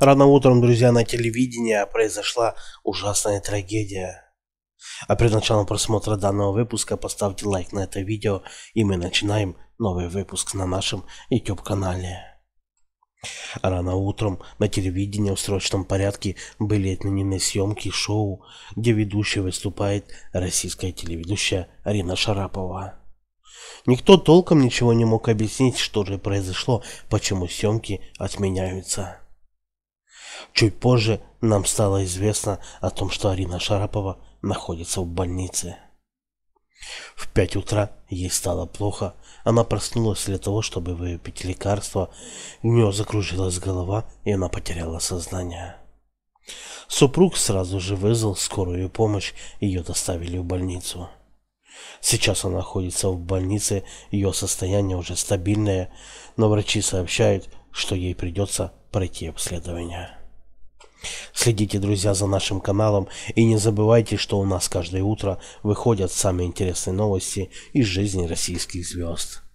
Рано утром, друзья, на телевидении произошла ужасная трагедия. А перед началом просмотра данного выпуска поставьте лайк на это видео, и мы начинаем новый выпуск на нашем YouTube-канале. Рано утром на телевидении в срочном порядке были отменены съемки шоу, где ведущей выступает российская телеведущая Арина Шарапова. Никто толком ничего не мог объяснить, что же произошло, почему съемки отменяются. Чуть позже нам стало известно о том, что Арина Шарапова находится в больнице. В 5 утра ей стало плохо. Она проснулась для того, чтобы выпить лекарство. У нее закружилась голова, и она потеряла сознание. Супруг сразу же вызвал скорую помощь, ее доставили в больницу. Сейчас она находится в больнице, ее состояние уже стабильное, но врачи сообщают, что ей придется пройти обследование. Следите, друзья, за нашим каналом и не забывайте, что у нас каждое утро выходят самые интересные новости из жизни российских звезд.